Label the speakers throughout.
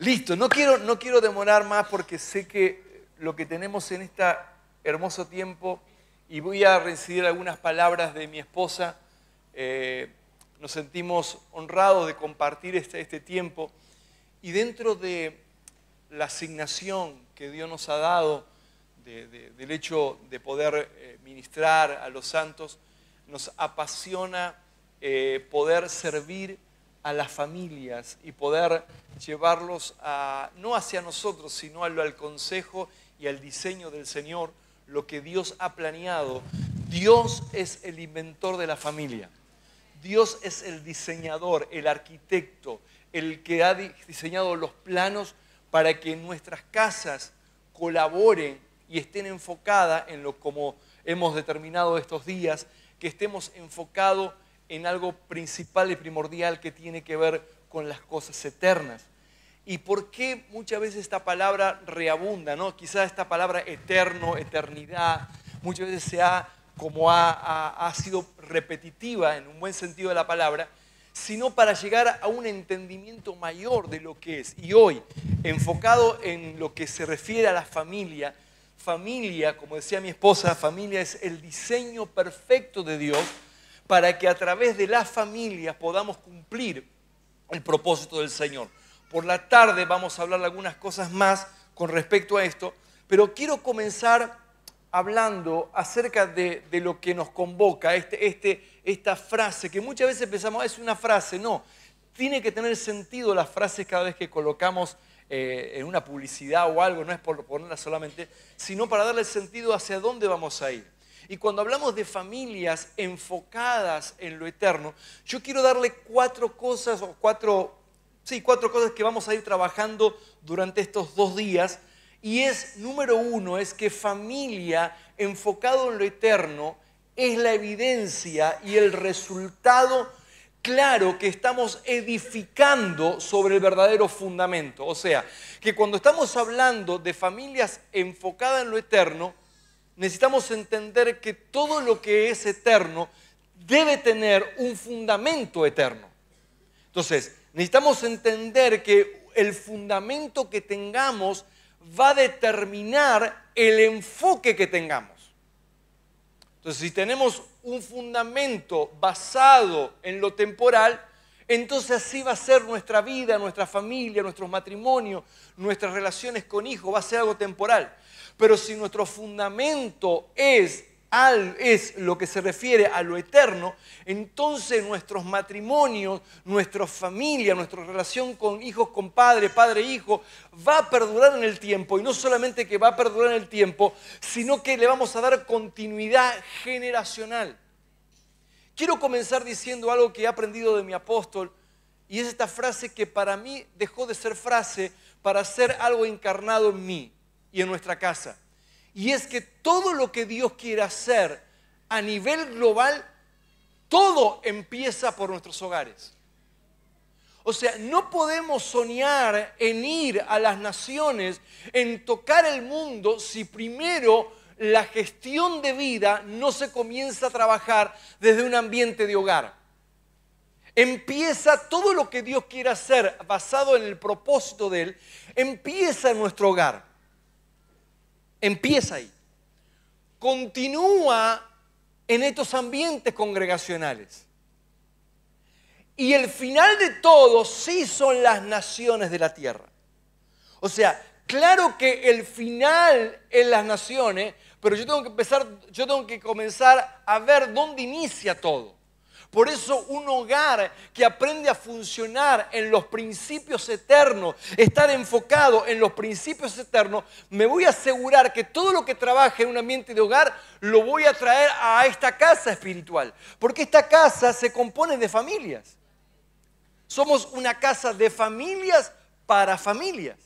Speaker 1: Listo, no quiero, no quiero demorar más porque sé que lo que tenemos en este hermoso tiempo, y voy a recibir algunas palabras de mi esposa, eh, nos sentimos honrados de compartir este, este tiempo. Y dentro de la asignación que Dios nos ha dado, del hecho de poder eh, ministrar a los santos, nos apasiona eh, poder servir a las familias y poder llevarlos a, no hacia nosotros, sino al, al consejo y al diseño del Señor, lo que Dios ha planeado. Dios es el inventor de la familia. Dios es el diseñador, el arquitecto, el que ha diseñado los planos para que nuestras casas colaboren y estén enfocadas en lo como hemos determinado estos días, que estemos enfocados en algo principal y primordial que tiene que ver con las cosas eternas. ¿Y por qué muchas veces esta palabra reabunda? ¿no? Quizás esta palabra eterno, eternidad, muchas veces sea como ha sido repetitiva en un buen sentido de la palabra, sino para llegar a un entendimiento mayor de lo que es. Y hoy, enfocado en lo que se refiere a la familia, familia, como decía mi esposa, familia es el diseño perfecto de Dios para que a través de las familias podamos cumplir el propósito del Señor. Por la tarde vamos a hablar algunas cosas más con respecto a esto, pero quiero comenzar hablando acerca de, lo que nos convoca, este, este, esta frase, que muchas veces pensamos, ah, es una frase, no, tiene que tener sentido las frases cada vez que colocamos eh, en una publicidad o algo, no es por ponerla solamente, sino para darle sentido hacia dónde vamos a ir. Y cuando hablamos de familias enfocadas en lo eterno, yo quiero darle cuatro cosas o cuatro, sí, cuatro cosas que vamos a ir trabajando durante estos dos días. Y es, número uno, es que familia enfocada en lo eterno es la evidencia y el resultado claro que estamos edificando sobre el verdadero fundamento. O sea, que cuando estamos hablando de familias enfocadas en lo eterno, necesitamos entender que todo lo que es eterno debe tener un fundamento eterno. Entonces, necesitamos entender que el fundamento que tengamos va a determinar el enfoque que tengamos. Entonces, si tenemos un fundamento basado en lo temporal, entonces así va a ser nuestra vida, nuestra familia, nuestro matrimonio, nuestras relaciones con hijos, va a ser algo temporal. Pero si nuestro fundamento es, al, es lo que se refiere a lo eterno, entonces nuestros matrimonios, nuestra familia, nuestra relación con hijos, con padre, padre, hijo, va a perdurar en el tiempo. Y no solamente que va a perdurar en el tiempo, sino que le vamos a dar continuidad generacional. Quiero comenzar diciendo algo que he aprendido de mi apóstol, y es esta frase que para mí dejó de ser frase para ser algo encarnado en mí y en nuestra casa. Y es que todo lo que Dios quiere hacer a nivel global, todo empieza por nuestros hogares. O sea, no podemos soñar en ir a las naciones, en tocar el mundo, si primero la gestión de vida no se comienza a trabajar desde un ambiente de hogar. Empieza todo lo que Dios quiere hacer basado en el propósito de Él, empieza en nuestro hogar. Empieza ahí. Continúa en estos ambientes congregacionales. Y el final de todo sí son las naciones de la tierra. O sea, claro que el final es las naciones, pero yo tengo que empezar, yo tengo que comenzar a ver dónde inicia todo. Por eso un hogar que aprende a funcionar en los principios eternos, estar enfocado en los principios eternos, me voy a asegurar que todo lo que trabaje en un ambiente de hogar lo voy a traer a esta casa espiritual. Porque esta casa se compone de familias. Somos una casa de familias para familias.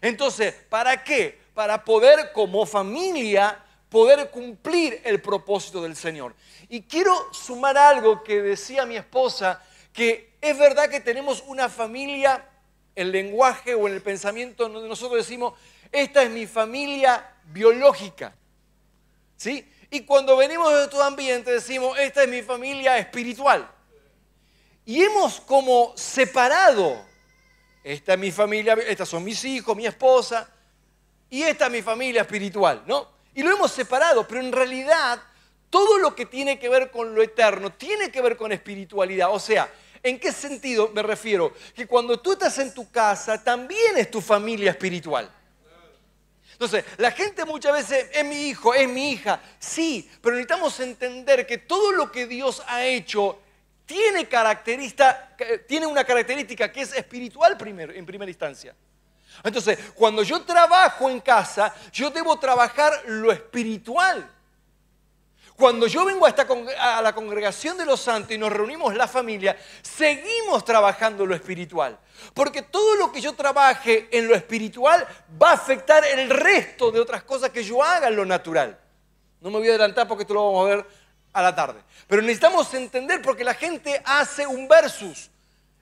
Speaker 1: Entonces, ¿para qué? Para poder como familia poder cumplir el propósito del Señor. Y quiero sumar algo que decía mi esposa, que es verdad que tenemos una familia, el lenguaje o en el pensamiento donde nosotros decimos, esta es mi familia biológica. ¿Sí? Y cuando venimos de otro ambiente decimos, esta es mi familia espiritual. Y hemos como separado, esta es mi familia, estas son mis hijos, mi esposa, y esta es mi familia espiritual, ¿no? Y lo hemos separado, pero en realidad todo lo que tiene que ver con lo eterno tiene que ver con espiritualidad. O sea, ¿en qué sentido me refiero? Que cuando tú estás en tu casa, también es tu familia espiritual. Entonces, la gente muchas veces es mi hijo, es mi hija. Sí, pero necesitamos entender que todo lo que Dios ha hecho tiene, eh, tiene una característica que es espiritual primero, en primera instancia. Entonces, cuando yo trabajo en casa, yo debo trabajar lo espiritual. Cuando yo vengo a, la congregación de los santos y nos reunimos la familia, seguimos trabajando lo espiritual. Porque todo lo que yo trabaje en lo espiritual va a afectar el resto de otras cosas que yo haga en lo natural. No me voy a adelantar porque esto lo vamos a ver a la tarde. Pero necesitamos entender porque la gente hace un versus.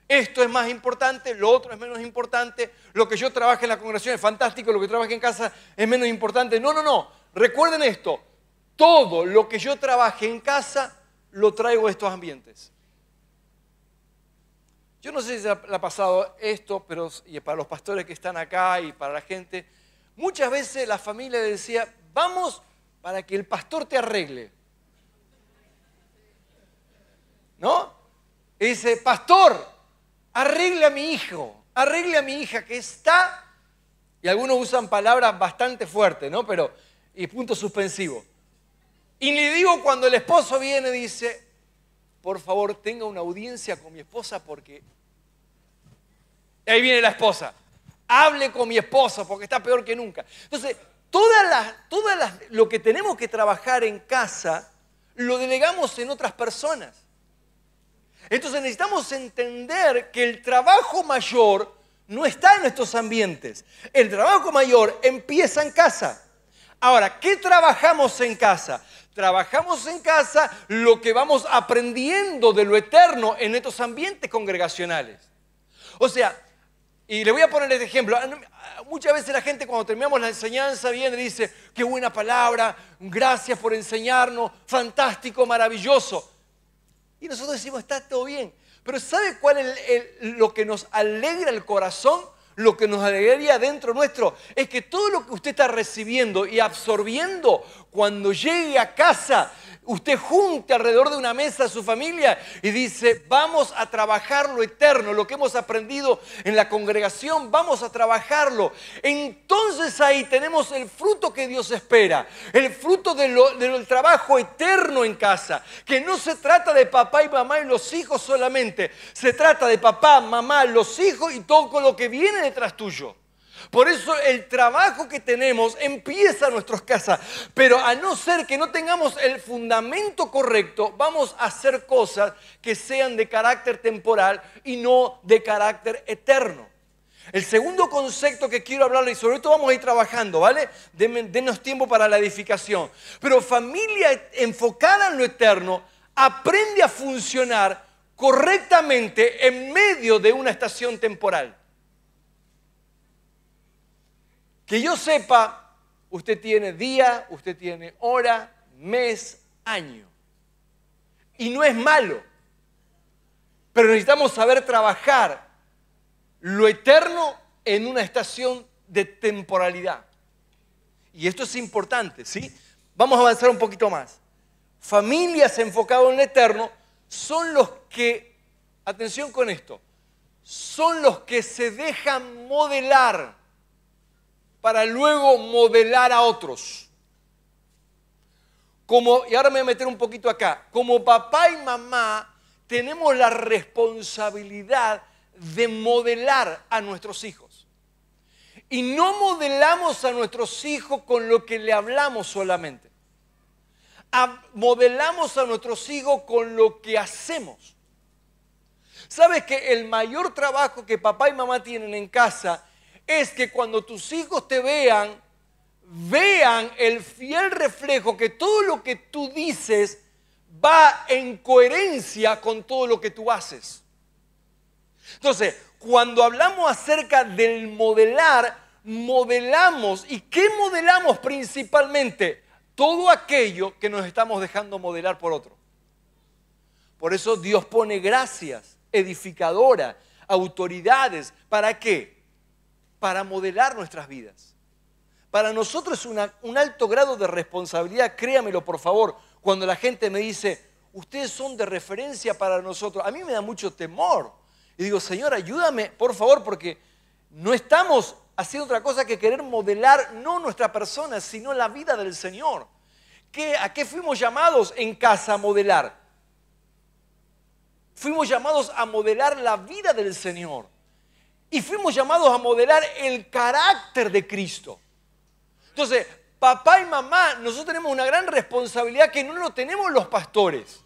Speaker 1: Esto es más importante, lo otro es menos importante, lo que yo trabaje en la congregación es fantástico, lo que trabaje en casa es menos importante. No, no, no. Recuerden esto, todo lo que yo trabaje en casa lo traigo a estos ambientes. Yo no sé si se ha pasado esto, pero para los pastores que están acá y para la gente, muchas veces la familia decía, vamos para que el pastor te arregle. ¿No? Y dice, pastor, arregle a mi hijo, arregle a mi hija que está, y algunos usan palabras bastante fuertes, ¿no? Pero, y punto suspensivo. Y le digo cuando el esposo viene, dice, por favor, tenga una audiencia con mi esposa porque... Y ahí viene la esposa. Hable con mi esposa porque está peor que nunca. Entonces, todas las, todas lo que tenemos que trabajar en casa, lo delegamos en otras personas. Entonces necesitamos entender que el trabajo mayor no está en nuestros ambientes. El trabajo mayor empieza en casa. Ahora, ¿qué trabajamos en casa? Trabajamos en casa lo que vamos aprendiendo de lo eterno en estos ambientes congregacionales. O sea, y le voy a poner el este ejemplo. Ah, muchas veces la gente cuando terminamos la enseñanza viene y dice, qué buena palabra, gracias por enseñarnos, fantástico, maravilloso. Y nosotros decimos, está todo bien. Pero ¿sabe cuál es lo que nos alegra el corazón? lo que nos alegraría dentro nuestro es que todo lo que usted está recibiendo y absorbiendo cuando llegue a casa, usted junte alrededor de una mesa a su familia y dice, vamos a trabajar lo eterno, lo que hemos aprendido en la congregación, vamos a trabajarlo. Entonces ahí tenemos el fruto que Dios espera, el fruto del trabajo eterno en casa, que no se trata de papá y mamá y los hijos solamente, se trata de papá, mamá, los hijos y todo con lo que viene tras tuyo. Por eso el trabajo que tenemos empieza en nuestras casas. Pero a no ser que no tengamos el fundamento correcto, vamos a hacer cosas que sean de carácter temporal y no de carácter eterno. El segundo concepto que quiero hablarle, y sobre esto vamos a ir trabajando, ¿vale? Denos tiempo para la edificación. Pero familia enfocada en lo eterno aprende a funcionar correctamente en medio de una estación temporal. Que yo sepa, usted tiene día, usted tiene hora, mes, año. Y no es malo, pero necesitamos saber trabajar lo eterno en una estación de temporalidad. Y esto es importante, ¿sí? Vamos a avanzar un poquito más. Familias enfocadas en lo eterno son los que, atención con esto, son los que se dejan modelar para luego modelar a otros. Como, y ahora me voy a meter un poquito acá, como papá y mamá tenemos la responsabilidad de modelar a nuestros hijos. Y no modelamos a nuestros hijos con lo que le hablamos solamente. modelamos a nuestros hijos con lo que hacemos. ¿Sabes que el mayor trabajo que papá y mamá tienen en casa es que cuando tus hijos te vean, vean el fiel reflejo que todo lo que tú dices va en coherencia con todo lo que tú haces. Entonces, cuando hablamos acerca del modelar, modelamos. ¿Y qué modelamos principalmente? Todo aquello que nos estamos dejando modelar por otro. Por eso Dios pone gracias, edificadora, autoridades. ¿Para qué? para modelar nuestras vidas. Para nosotros es un alto grado de responsabilidad, créamelo por favor, cuando la gente me dice, ustedes son de referencia para nosotros. A mí me da mucho temor. Y digo, Señor, ayúdame, por favor, porque no estamos haciendo otra cosa que querer modelar no nuestra persona, sino la vida del Señor. ¿A qué fuimos llamados en casa a modelar? Fuimos llamados a modelar la vida del Señor. Y fuimos llamados a modelar el carácter de Cristo. Entonces, papá y mamá, nosotros tenemos una gran responsabilidad que no lo tenemos los pastores.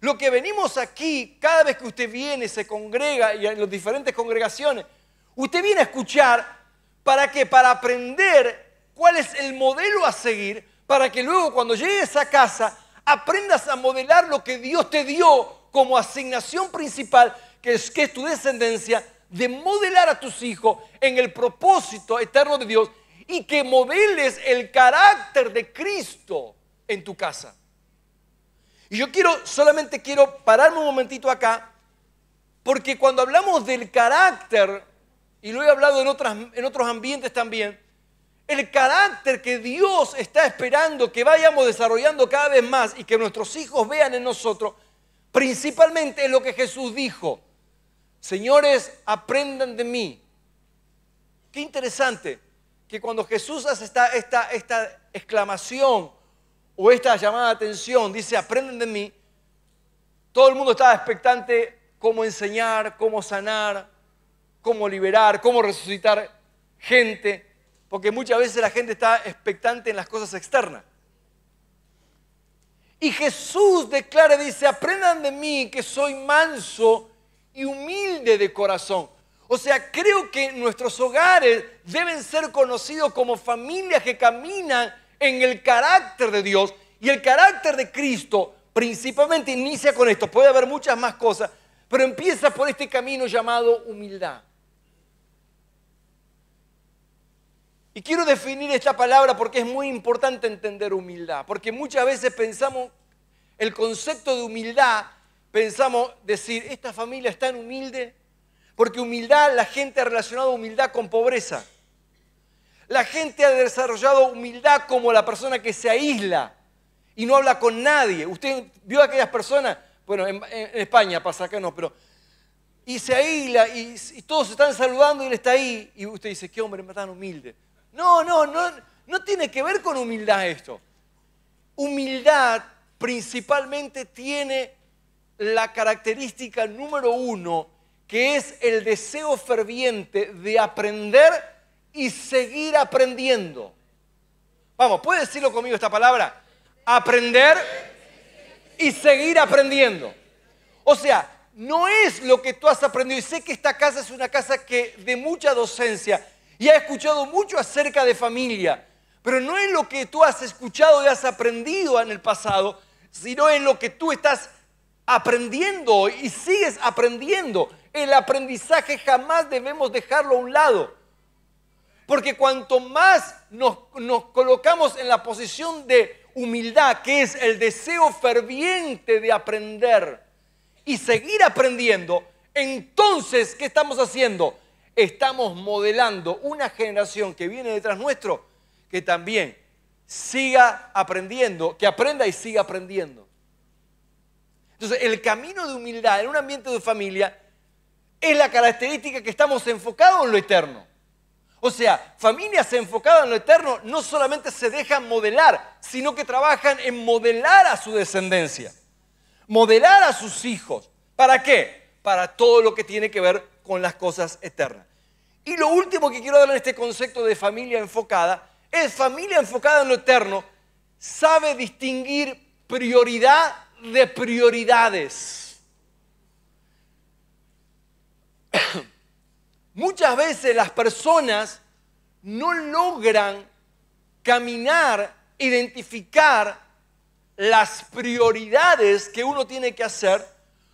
Speaker 1: Lo que venimos aquí, cada vez que usted viene, se congrega y en las diferentes congregaciones, usted viene a escuchar para que para aprender cuál es el modelo a seguir, para que luego cuando llegues a casa aprendas a modelar lo que Dios te dio como asignación principal, que es que es tu descendencia de modelar a tus hijos en el propósito eterno de Dios y que modeles el carácter de Cristo en tu casa. Y yo quiero, solamente quiero pararme un momentito acá, porque cuando hablamos del carácter, y lo he hablado en, otras, en otros ambientes también, el carácter que Dios está esperando que vayamos desarrollando cada vez más y que nuestros hijos vean en nosotros, principalmente es lo que Jesús dijo. Señores, aprendan de mí. Qué interesante que cuando Jesús hace esta, esta exclamación o esta llamada de atención, dice, aprendan de mí, todo el mundo estaba expectante cómo enseñar, cómo sanar, cómo liberar, cómo resucitar gente, porque muchas veces la gente está expectante en las cosas externas. Y Jesús declara, dice, aprendan de mí que soy manso y humilde de corazón. O sea, creo que nuestros hogares deben ser conocidos como familias que caminan en el carácter de Dios y el carácter de Cristo principalmente inicia con esto. Puede haber muchas más cosas, pero empieza por este camino llamado humildad. Y quiero definir esta palabra porque es muy importante entender humildad, porque muchas veces pensamos el concepto de humildad pensamos decir, esta familia es tan humilde, porque humildad, la gente ha relacionado humildad con pobreza. La gente ha desarrollado humildad como la persona que se aísla y no habla con nadie. Usted vio a aquellas personas, bueno, en, España pasa acá no, pero. Y se aísla y, todos se están saludando y él está ahí. Y usted dice, qué hombre tan humilde. No, no, no, no tiene que ver con humildad esto. Humildad principalmente tiene la característica número uno, que es el deseo ferviente de aprender y seguir aprendiendo. Vamos, ¿puedes decirlo conmigo esta palabra? Aprender y seguir aprendiendo. O sea, no es lo que tú has aprendido. Y sé que esta casa es una casa que de mucha docencia y ha escuchado mucho acerca de familia, pero no es lo que tú has escuchado y has aprendido en el pasado, sino en lo que tú estás aprendiendo y sigues aprendiendo. El aprendizaje jamás debemos dejarlo a un lado. Porque cuanto más nos, colocamos en la posición de humildad, que es el deseo ferviente de aprender y seguir aprendiendo, entonces, ¿qué estamos haciendo? Estamos modelando una generación que viene detrás nuestro que también siga aprendiendo, que aprenda y siga aprendiendo. Entonces, el camino de humildad en un ambiente de familia es la característica que estamos enfocados en lo eterno. O sea, familias enfocadas en lo eterno no solamente se dejan modelar, sino que trabajan en modelar a su descendencia, modelar a sus hijos. ¿Para qué? Para todo lo que tiene que ver con las cosas eternas. Y lo último que quiero dar en este concepto de familia enfocada es familia enfocada en lo eterno, sabe distinguir prioridad de prioridades. Muchas veces las personas no logran caminar, identificar las prioridades que uno tiene que hacer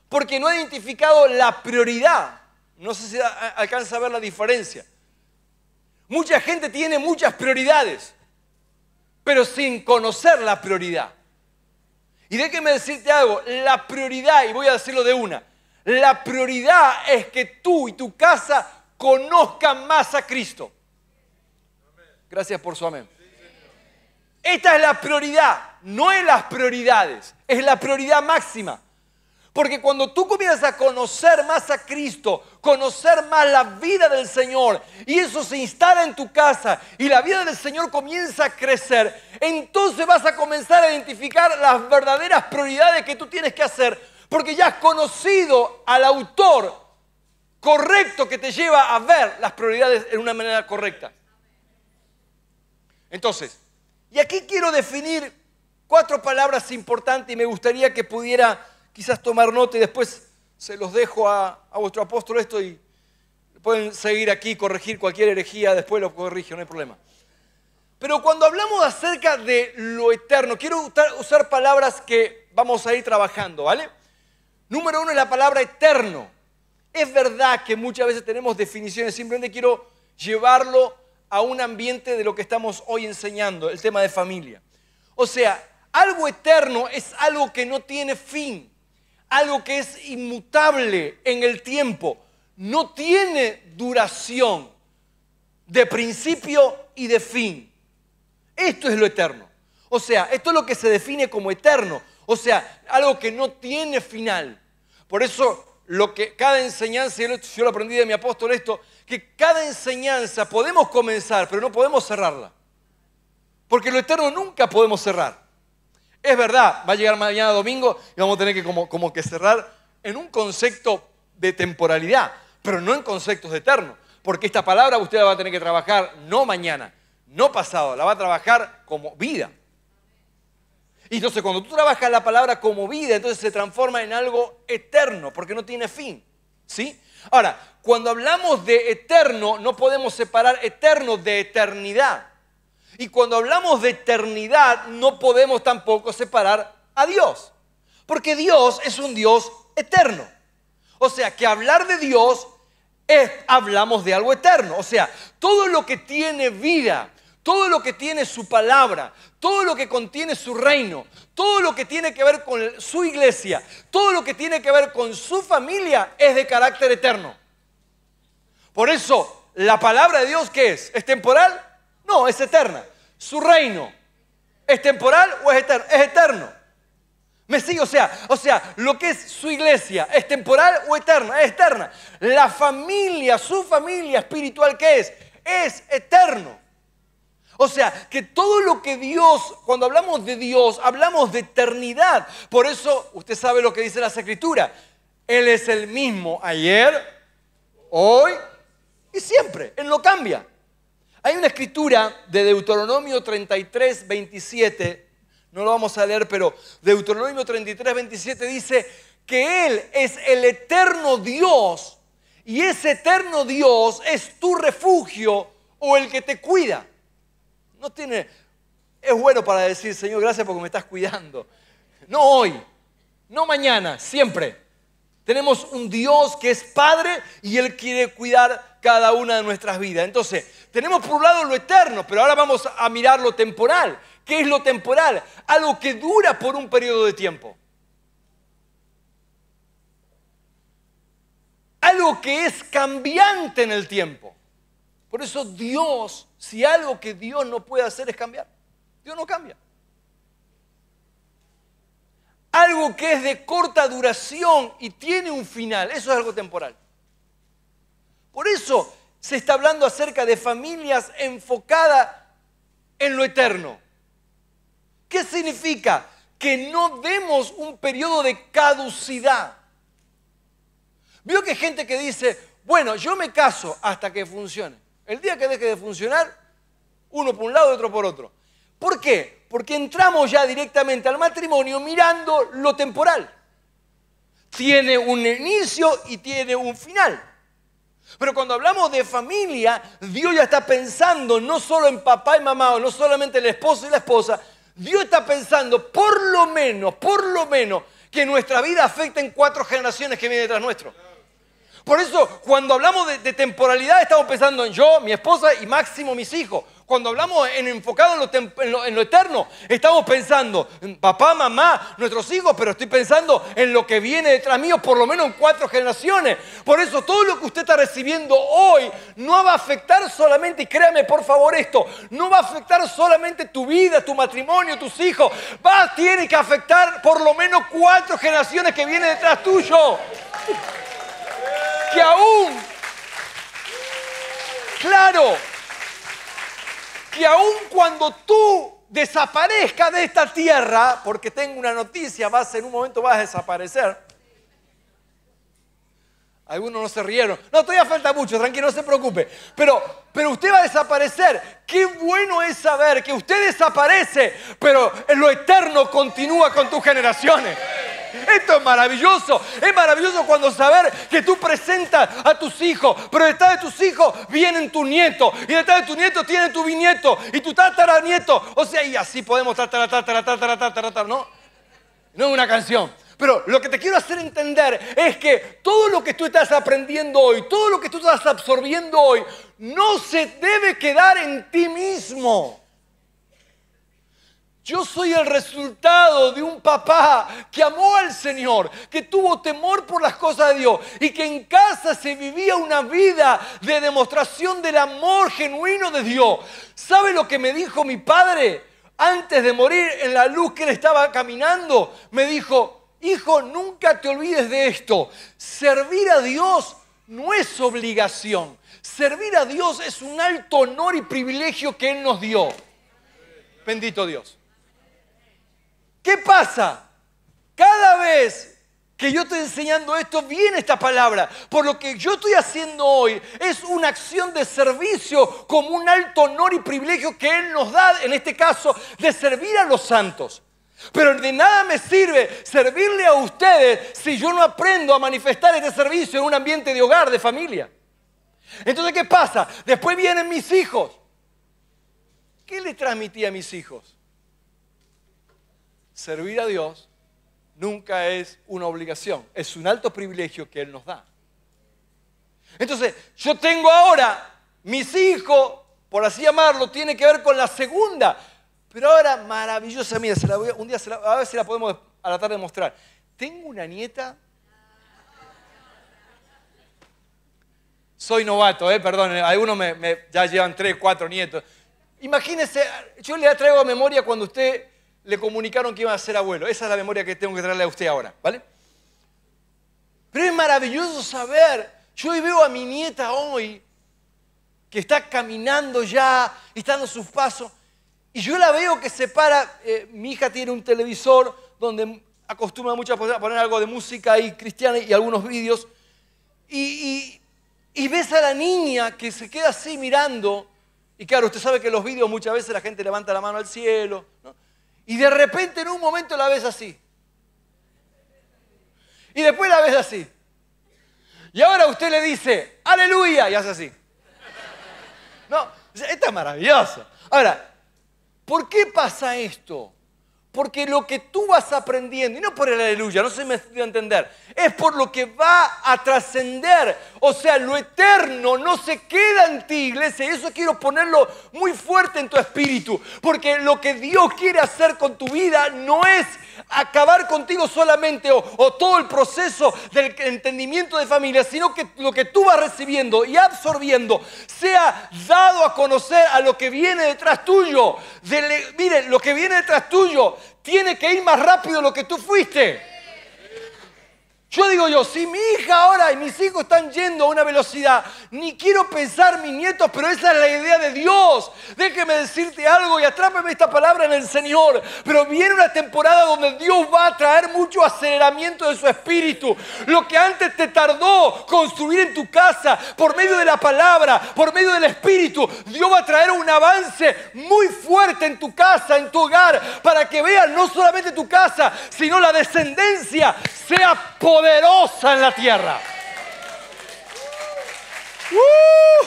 Speaker 1: porque no ha identificado la prioridad. No sé si alcanza a ver la diferencia. Mucha gente tiene muchas prioridades, pero sin conocer la prioridad. Y déjeme decirte algo, la prioridad, y voy a decirlo de una, la prioridad es que tú y tu casa conozcan más a Cristo. Gracias por su amén. Esta es la prioridad, no es las prioridades, es la prioridad máxima. Porque cuando tú comienzas a conocer más a Cristo, conocer más la vida del Señor, y eso se instala en tu casa, y la vida del Señor comienza a crecer, entonces vas a comenzar a identificar las verdaderas prioridades que tú tienes que hacer, porque ya has conocido al autor correcto que te lleva a ver las prioridades en una manera correcta. Entonces, y aquí quiero definir cuatro palabras importantes y me gustaría que pudiera quizás tomar nota y después se los dejo a, vuestro apóstol esto y pueden seguir aquí, corregir cualquier herejía, después lo corrige, no hay problema. Pero cuando hablamos acerca de lo eterno, quiero usar palabras que vamos a ir trabajando, ¿vale? Número uno es la palabra eterno. Es verdad que muchas veces tenemos definiciones, simplemente quiero llevarlo a un ambiente de lo que estamos hoy enseñando, el tema de familia. O sea, algo eterno es algo que no tiene fin algo que es inmutable en el tiempo, no tiene duración de principio y de fin. Esto es lo eterno. O sea, esto es lo que se define como eterno. O sea, algo que no tiene final. Por eso lo que cada enseñanza, yo lo aprendí de mi apóstol esto, que cada enseñanza podemos comenzar, pero no podemos cerrarla. Porque lo eterno nunca podemos cerrar. Es verdad, va a llegar mañana domingo y vamos a tener que como, que cerrar en un concepto de temporalidad, pero no en conceptos eternos. Porque esta palabra usted la va a tener que trabajar no mañana, no pasado, la va a trabajar como vida. Y entonces cuando tú trabajas la palabra como vida, entonces se transforma en algo eterno, porque no tiene fin. ¿Sí? Ahora, cuando hablamos de eterno, no podemos separar eterno de eternidad. Y cuando hablamos de eternidad, no podemos tampoco separar a Dios. Porque Dios es un Dios eterno. O sea, que hablar de Dios es, hablamos de algo eterno. O sea, todo lo que tiene vida, todo lo que tiene su palabra, todo lo que contiene su reino, todo lo que tiene que ver con su iglesia, todo lo que tiene que ver con su familia es de carácter eterno. Por eso, la palabra de Dios, ¿qué es? ¿Es temporal? No, es eterna. Su reino es temporal o es eterno. Es eterno. ¿Me sigue? O sea, o sea, lo que es su iglesia, ¿es temporal o eterna? Es eterna. La familia, su familia espiritual que es, es eterno. O sea, que todo lo que Dios, cuando hablamos de Dios, hablamos de eternidad. Por eso usted sabe lo que dice la Escritura. Él es el mismo ayer, hoy y siempre. Él no cambia. Hay una escritura de Deuteronomio 33, 27, no lo vamos a leer, pero Deuteronomio 33, 27 dice que Él es el eterno Dios y ese eterno Dios es tu refugio o el que te cuida. No tiene, es bueno para decir, Señor, gracias porque me estás cuidando. No hoy, no mañana, siempre. Tenemos un Dios que es Padre y Él quiere cuidar cada una de nuestras vidas. Entonces, tenemos por un lado lo eterno, pero ahora vamos a mirar lo temporal. ¿Qué es lo temporal? Algo que dura por un periodo de tiempo. Algo que es cambiante en el tiempo. Por eso Dios, si algo que Dios no puede hacer es cambiar, Dios no cambia. Algo que es de corta duración y tiene un final, eso es algo temporal. Por eso se está hablando acerca de familias enfocadas en lo eterno. ¿Qué significa? Que no demos un periodo de caducidad. Veo que hay gente que dice, bueno, yo me caso hasta que funcione. El día que deje de funcionar, uno por un lado y otro por otro. ¿Por qué? Porque entramos ya directamente al matrimonio mirando lo temporal. Tiene un inicio y tiene un final. Pero cuando hablamos de familia, Dios ya está pensando no solo en papá y mamá, o no solamente el esposo y la esposa, Dios está pensando por lo menos, por lo menos, que nuestra vida afecte en cuatro generaciones que vienen detrás nuestro. Por eso, cuando hablamos de temporalidad, estamos pensando en yo, mi esposa y máximo mis hijos. Cuando hablamos en enfocado en lo, eterno, estamos pensando en papá, mamá, nuestros hijos, pero estoy pensando en lo que viene detrás mío, por lo menos en cuatro generaciones. Por eso todo lo que usted está recibiendo hoy no va a afectar solamente, y créame por favor esto, no va a afectar solamente tu vida, tu matrimonio, tus hijos. Va, a tiene que afectar por lo menos cuatro generaciones que vienen detrás tuyo. Que aún, claro, que aun cuando tú desaparezcas de esta tierra, porque tengo una noticia, vas en un momento vas a desaparecer. Algunos no se rieron. No, todavía falta mucho, tranquilo, no se preocupe. Pero, pero usted va a desaparecer. Qué bueno es saber que usted desaparece, pero lo eterno continúa con tus generaciones. Esto es maravilloso. Es maravilloso cuando saber que tú presentas a tus hijos, pero detrás de tus hijos vienen tu nieto, y detrás de tu nieto tienen tu vinieto. y tu tataranieto. O sea, y así podemos tatara, ¿no? No es una canción. Pero lo que te quiero hacer entender es que todo lo que tú estás aprendiendo hoy, todo lo que tú estás absorbiendo hoy, no se debe quedar en ti mismo. Yo soy el resultado de un papá que amó al Señor, que tuvo temor por las cosas de Dios y que en casa se vivía una vida de demostración del amor genuino de Dios. ¿Sabe lo que me dijo mi padre antes de morir en la luz que él estaba caminando? Me dijo, hijo, nunca te olvides de esto. Servir a Dios no es obligación. Servir a Dios es un alto honor y privilegio que Él nos dio. Bendito Dios. ¿Qué pasa? Cada vez que yo estoy enseñando esto, viene esta palabra. Por lo que yo estoy haciendo hoy es una acción de servicio como un alto honor y privilegio que Él nos da, en este caso, de servir a los santos. Pero de nada me sirve servirle a ustedes si yo no aprendo a manifestar este servicio en un ambiente de hogar, de familia. Entonces, ¿qué pasa? Después vienen mis hijos. ¿Qué le transmití a mis hijos? servir a Dios nunca es una obligación, es un alto privilegio que Él nos da. Entonces, yo tengo ahora mis hijos, por así llamarlo, tiene que ver con la segunda. Pero ahora, maravillosa, mía, un día a ver si la podemos a la tarde mostrar. Tengo una nieta. Soy novato, eh, perdón, eh, algunos me, ya llevan tres, cuatro nietos. Imagínense, yo le traigo a memoria cuando usted le comunicaron que iba a ser abuelo. Esa es la memoria que tengo que traerle a usted ahora, ¿vale? Pero es maravilloso saber, yo hoy veo a mi nieta hoy, que está caminando ya, está dando sus pasos, y yo la veo que se para, eh, mi hija tiene un televisor donde acostumbra muchas a poner algo de música y cristiana y algunos vídeos, y, ves a la niña que se queda así mirando, y claro, usted sabe que los vídeos muchas veces la gente levanta la mano al cielo, ¿no? Y de repente en un momento la ves así. Y después la ves así. Y ahora usted le dice, aleluya, y hace así. No, esto es maravilloso. Ahora, ¿por qué pasa esto? Porque lo que tú vas aprendiendo, y no por el aleluya, no se me estoy a entender, es por lo que va a trascender. O sea, lo eterno no se queda en ti, iglesia. Y eso quiero ponerlo muy fuerte en tu espíritu. Porque lo que Dios quiere hacer con tu vida no es acabar contigo solamente o, todo el proceso del entendimiento de familia, sino que lo que tú vas recibiendo y absorbiendo sea dado a conocer a lo que viene detrás tuyo. mire, lo que viene detrás tuyo tiene que ir más rápido de lo que tú fuiste. Yo digo yo, si mi hija ahora y mis hijos están yendo a una velocidad, ni quiero pensar mis nietos, pero esa es la idea de Dios. Déjeme decirte algo y atrápeme esta palabra en el Señor. Pero viene una temporada donde Dios va a traer mucho aceleramiento de su espíritu. Lo que antes te tardó construir en tu casa, por medio de la palabra, por medio del espíritu, Dios va a traer un avance muy fuerte en tu casa, en tu hogar, para que veas no solamente tu casa, sino la descendencia sea poderosa poderosa en la tierra. ¡Uh!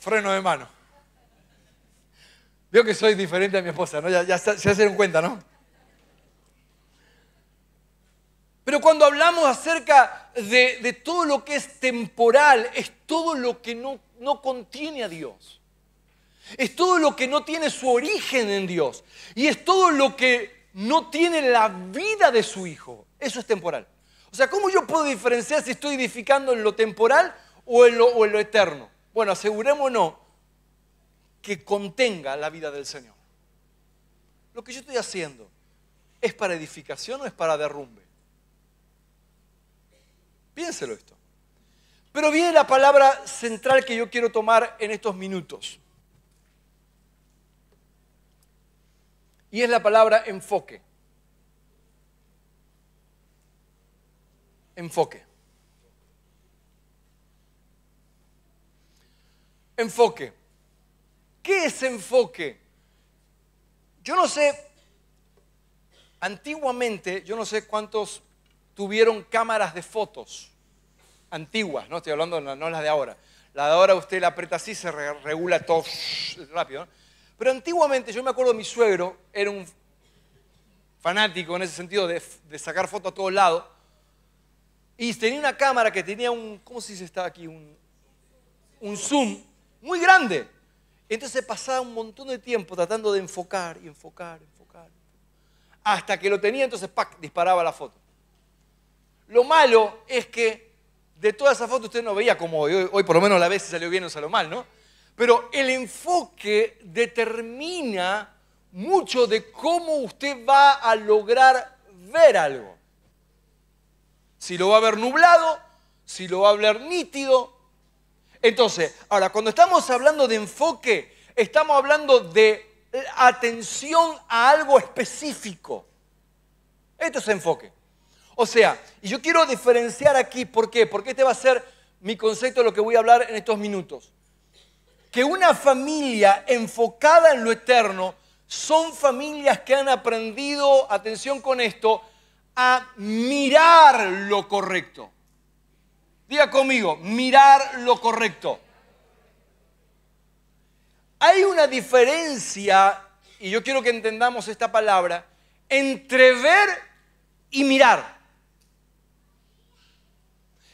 Speaker 1: Freno de mano. Veo que soy diferente a mi esposa, ¿no? Ya, se hacen cuenta, ¿no? Pero cuando hablamos acerca de, todo lo que es temporal, es todo lo que no contiene a Dios. Es todo lo que no tiene su origen en Dios. Y es todo lo que no tiene la vida de su hijo. Eso es temporal. O sea, ¿cómo yo puedo diferenciar si estoy edificando en lo temporal o en lo, eterno? Bueno, asegurémonos que contenga la vida del Señor. Lo que yo estoy haciendo, ¿es para edificación o es para derrumbe? Piénselo esto. Pero viene la palabra central que yo quiero tomar en estos minutos. y es la palabra enfoque. Enfoque. Enfoque. ¿Qué es enfoque? Yo no sé, antiguamente, yo no sé cuántos tuvieron cámaras de fotos antiguas, no estoy hablando no las de ahora. La de ahora usted la aprieta así, se regula todo rápido. ¿no? Pero antiguamente, yo me acuerdo, mi suegro era un fanático en ese sentido de, sacar fotos a todos lados. Y tenía una cámara que tenía un, ¿cómo se aquí? Un, zoom muy grande. Entonces pasaba un montón de tiempo tratando de enfocar y enfocar, enfocar. Hasta que lo tenía, entonces disparaba la foto. Lo malo es que de toda esa foto usted no veía como hoy, por lo menos la vez si salió bien o salió mal, ¿no? Pero el enfoque determina mucho de cómo usted va a lograr ver algo. Si lo va a ver nublado, si lo va a ver nítido. Entonces, ahora, cuando estamos hablando de enfoque, estamos hablando de atención a algo específico. Esto es enfoque. O sea, y yo quiero diferenciar aquí, ¿por qué? Porque este va a ser mi concepto de lo que voy a hablar en estos minutos que una familia enfocada en lo eterno son familias que han aprendido, atención con esto, a mirar lo correcto. Diga conmigo, mirar lo correcto. Hay una diferencia, y yo quiero que entendamos esta palabra, entre ver y mirar.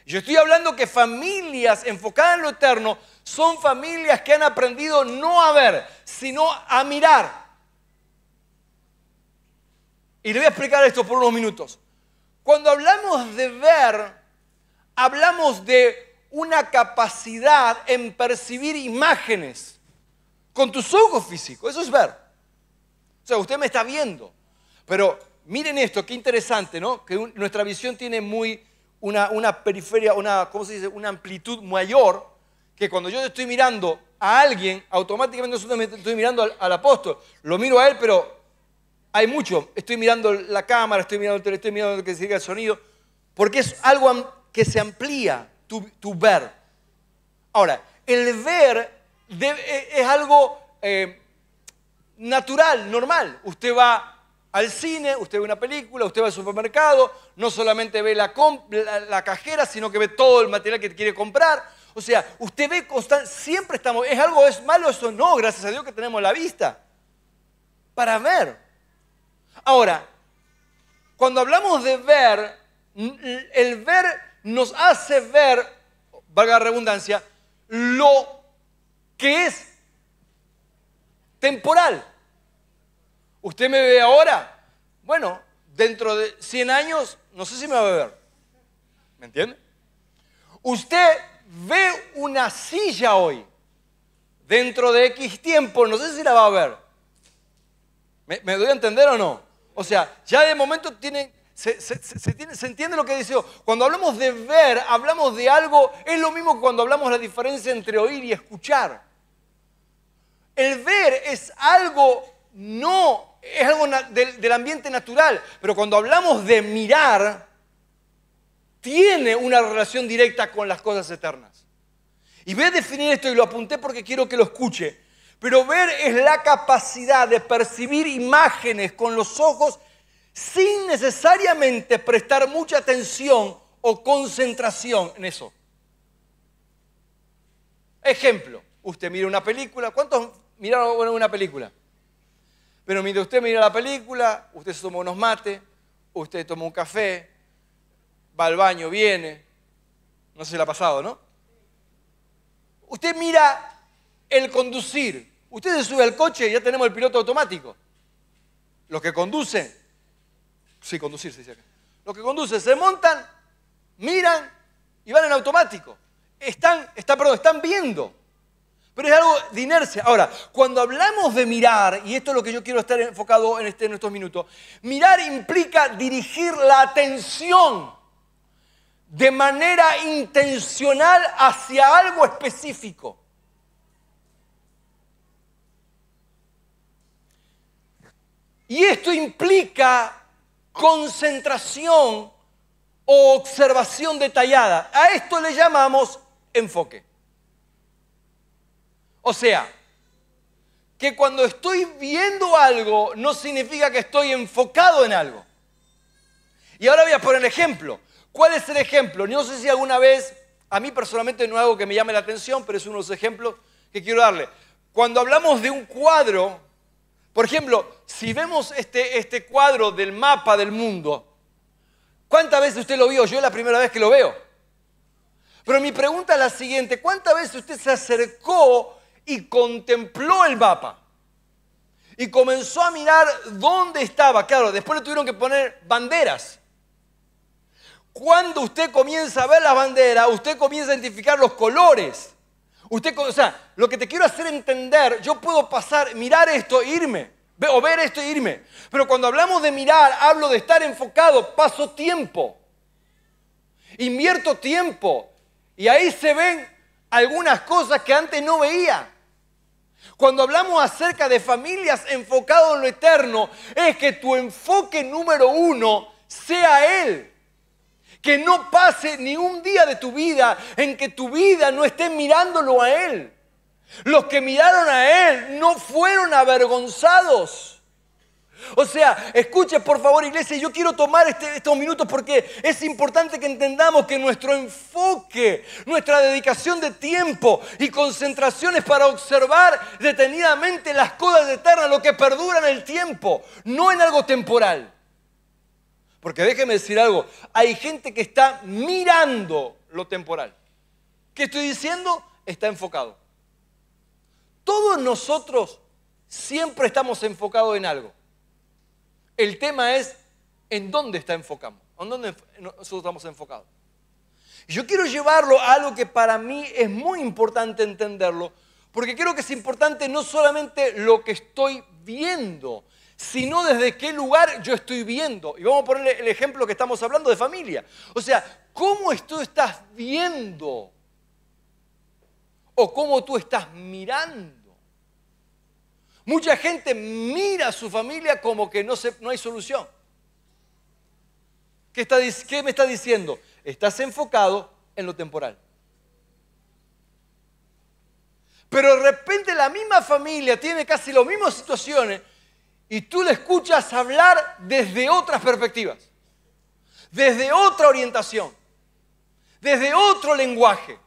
Speaker 1: Yo estoy hablando que familias enfocadas en lo eterno son familias que han aprendido no a ver, sino a mirar. Y le voy a explicar esto por unos minutos. Cuando hablamos de ver, hablamos de una capacidad en percibir imágenes con tus ojos físicos. Eso es ver. O sea, usted me está viendo. Pero miren esto, qué interesante, ¿no? Que nuestra visión tiene muy una, periferia, una, ¿cómo se dice? una amplitud mayor, que cuando yo estoy mirando a alguien, automáticamente estoy mirando al, apóstol. Lo miro a él, pero hay mucho. Estoy mirando la cámara, estoy mirando el tele, estoy mirando lo que sigue el sonido, porque es algo que se amplía tu, ver. Ahora, el ver e, es algo eh, natural, normal. Usted va al cine, usted ve una película, usted va al supermercado, no solamente ve la, cajera, sino que ve todo el material que quiere comprar. O sea, usted ve constante, siempre estamos, ¿es algo es malo eso? No, gracias a Dios que tenemos la vista para ver. Ahora, cuando hablamos de ver, el ver nos hace ver, valga la redundancia, lo que es temporal. ¿Usted me ve ahora? Bueno, dentro de 100 años, no sé si me va a ver. ¿Me entiende? Usted ve una silla hoy. Dentro de X tiempo, no sé si la va a ver. ¿Me, doy a entender o no? O sea, ya de momento tiene, se, entiende lo que dice. Cuando hablamos de ver, hablamos de algo, es lo mismo cuando hablamos la diferencia entre oír y escuchar. El ver es algo no es algo del, ambiente natural, pero cuando hablamos de mirar, tiene una relación directa con las cosas eternas. Y voy a definir esto y lo apunté porque quiero que lo escuche. Pero ver es la capacidad de percibir imágenes con los ojos sin necesariamente prestar mucha atención o concentración en eso. Ejemplo, usted mira una película, ¿cuántos miraron una película? Pero mientras usted mira la película, usted se toma unos mates, usted toma un café, va al baño, viene. No sé si le ha pasado, ¿no? Usted mira el conducir. Usted se sube al coche y ya tenemos el piloto automático. Los que conducen, sí, conducir se dice acá. Los que conducen se montan, miran y van en automático. Están, está, perdón, están viendo. Pero es algo de inercia. Ahora, cuando hablamos de mirar, y esto es lo que yo quiero estar enfocado este, en, estos minutos, mirar implica dirigir la atención de manera intencional hacia algo específico. Y esto implica concentración o observación detallada. A esto le llamamos enfoque. O sea, que cuando estoy viendo algo no significa que estoy enfocado en algo. Y ahora voy a poner ejemplo. ¿Cuál es el ejemplo? No sé si alguna vez, a mí personalmente no es algo que me llame la atención, pero es uno de los ejemplos que quiero darle. Cuando hablamos de un cuadro, por ejemplo, si vemos este, este cuadro del mapa del mundo, ¿cuántas veces usted lo vio? Yo es la primera vez que lo veo. Pero mi pregunta es la siguiente, ¿cuántas veces usted se acercó y contempló el mapa. Y comenzó a mirar dónde estaba. Claro, después le tuvieron que poner banderas. Cuando usted comienza a ver las banderas, usted comienza a identificar los colores. Usted, o sea, lo que te quiero hacer entender, yo puedo pasar, mirar esto e irme, o ver esto e irme. Pero cuando hablamos de mirar, hablo de estar enfocado, paso tiempo, invierto tiempo. Y ahí se ven algunas cosas que antes no veía. Cuando hablamos acerca de familias enfocadas en lo eterno, es que tu enfoque número uno sea Él. Que no pase ni un día de tu vida en que tu vida no esté mirándolo a Él. Los que miraron a Él no fueron avergonzados. O sea, escuche por favor iglesia, yo quiero tomar este, estos minutos porque es importante que entendamos que nuestro enfoque, nuestra dedicación de tiempo y concentración es para observar detenidamente las cosas eternas, lo que perdura en el tiempo, no en algo temporal. Porque déjeme decir algo, hay gente que está mirando lo temporal. ¿Qué estoy diciendo? Está enfocado. Todos nosotros siempre estamos enfocados en algo. El tema es en dónde está enfocamos, en dónde nosotros estamos enfocados. Yo quiero llevarlo a algo que para mí es muy importante entenderlo, porque creo que es importante no solamente lo que estoy viendo, sino desde qué lugar yo estoy viendo. Y vamos a poner el ejemplo que estamos hablando de familia. O sea, ¿cómo tú estás viendo? ¿O cómo tú estás mirando? Mucha gente mira a su familia como que no, hay solución. ¿Qué, ¿Qué me está diciendo? Estás enfocado en lo temporal. Pero de repente la misma familia tiene casi las mismas situaciones y tú le escuchas hablar desde otras perspectivas, desde otra orientación, desde otro lenguaje.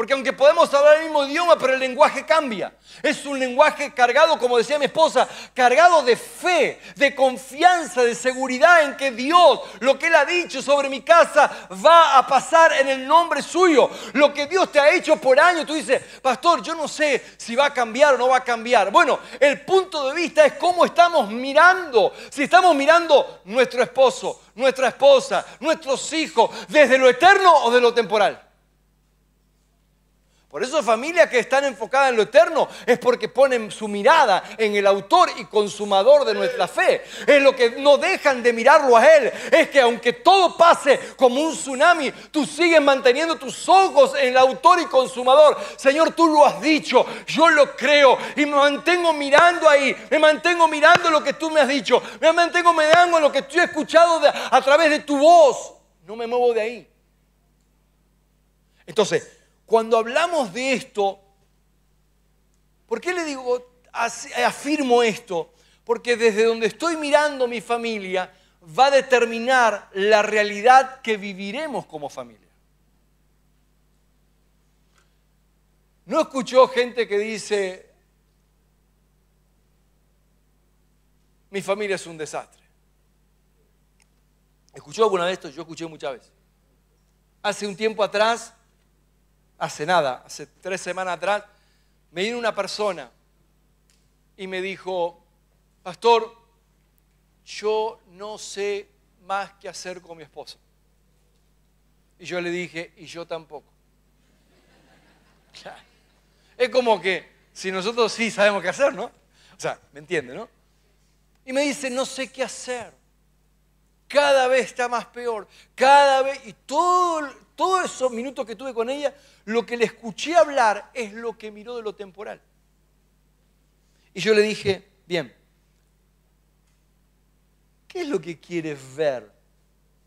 Speaker 1: Porque aunque podemos hablar el mismo idioma, pero el lenguaje cambia. Es un lenguaje cargado, como decía mi esposa, cargado de fe, de confianza, de seguridad en que Dios, lo que Él ha dicho sobre mi casa, va a pasar en el nombre suyo. Lo que Dios te ha hecho por años, tú dices, pastor, yo no sé si va a cambiar o no va a cambiar. Bueno, el punto de vista es cómo estamos mirando. Si estamos mirando nuestro esposo, nuestra esposa, nuestros hijos, desde lo eterno o de lo temporal. Por eso familias que están enfocadas en lo eterno es porque ponen su mirada en el autor y consumador de nuestra fe. Es lo que no dejan de mirarlo a Él. Es que aunque todo pase como un tsunami, tú sigues manteniendo tus ojos en el autor y consumador. Señor, tú lo has dicho, yo lo creo y me mantengo mirando ahí. Me mantengo mirando lo que tú me has dicho. Me mantengo mirando lo que tú he escuchado a través de tu voz. No me muevo de ahí. Entonces, cuando hablamos de esto, ¿por qué le digo, afirmo esto? Porque desde donde estoy mirando mi familia va a determinar la realidad que viviremos como familia. ¿No escuchó gente que dice, mi familia es un desastre? ¿Escuchó alguna de esto? Yo escuché muchas veces. Hace un tiempo atrás hace nada, hace tres semanas atrás, me vino una persona y me dijo, pastor, yo no sé más qué hacer con mi esposa. Y yo le dije, y yo tampoco. Es como que si nosotros sí sabemos qué hacer, ¿no? O sea, ¿me entiende, no? Y me dice, no sé qué hacer. Cada vez está más peor. Cada vez, y todo, todos esos minutos que tuve con ella lo que le escuché hablar es lo que miró de lo temporal. Y yo le dije, bien, ¿qué es lo que quieres ver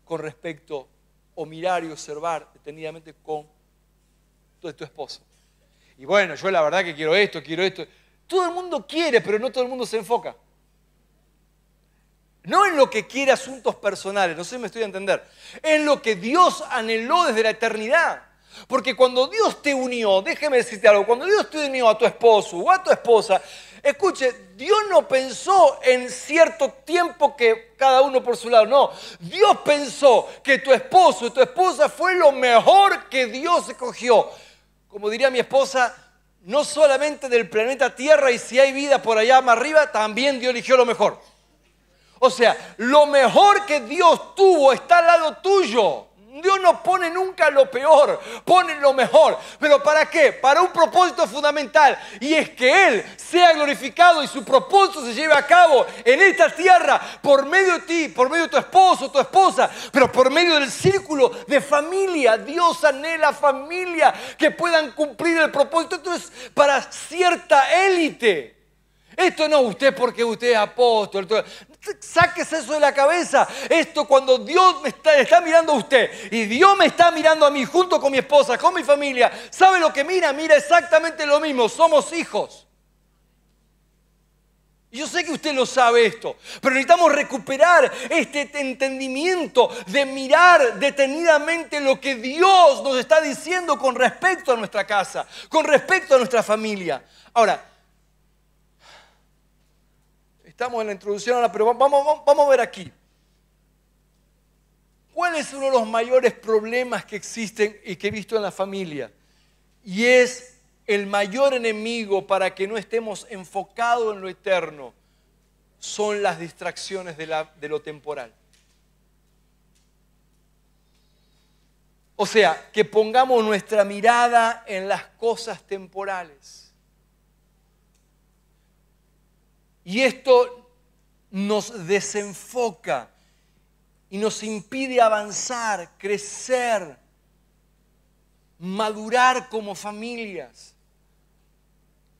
Speaker 1: con respecto o mirar y observar detenidamente con tu esposo? Y bueno, yo la verdad que quiero esto, quiero esto. Todo el mundo quiere, pero no todo el mundo se enfoca. No en lo que quiere asuntos personales, no sé si me estoy a entender. En lo que Dios anheló desde la eternidad. Porque cuando Dios te unió, déjeme decirte algo, cuando Dios te unió a tu esposo o a tu esposa, escuche, Dios no pensó en cierto tiempo que cada uno por su lado, no. Dios pensó que tu esposo y tu esposa fue lo mejor que Dios escogió. Como diría mi esposa, no solamente del planeta Tierra y si hay vida por allá más arriba, también Dios eligió lo mejor. O sea, lo mejor que Dios tuvo está al lado tuyo. Dios no pone nunca lo peor, pone lo mejor. ¿Pero para qué? Para un propósito fundamental. Y es que Él sea glorificado y su propósito se lleve a cabo en esta tierra por medio de ti, por medio de tu esposo, tu esposa, pero por medio del círculo de familia. Dios anhela familia que puedan cumplir el propósito. Esto es para cierta élite. Esto no usted porque usted es apóstol. Saques eso de la cabeza. Esto cuando Dios me está, está, mirando a usted y Dios me está mirando a mí junto con mi esposa, con mi familia, ¿sabe lo que mira? Mira exactamente lo mismo. Somos hijos. Yo sé que usted lo sabe esto, pero necesitamos recuperar este entendimiento de mirar detenidamente lo que Dios nos está diciendo con respecto a nuestra casa, con respecto a nuestra familia. Ahora, Estamos en la introducción ahora, pero vamos, vamos, a ver aquí. ¿Cuál es uno de los mayores problemas que existen y que he visto en la familia? Y es el mayor enemigo para que no estemos enfocados en lo eterno, son las distracciones de lo temporal. O sea, que pongamos nuestra mirada en las cosas temporales. Y esto nos desenfoca y nos impide avanzar, crecer, madurar como familias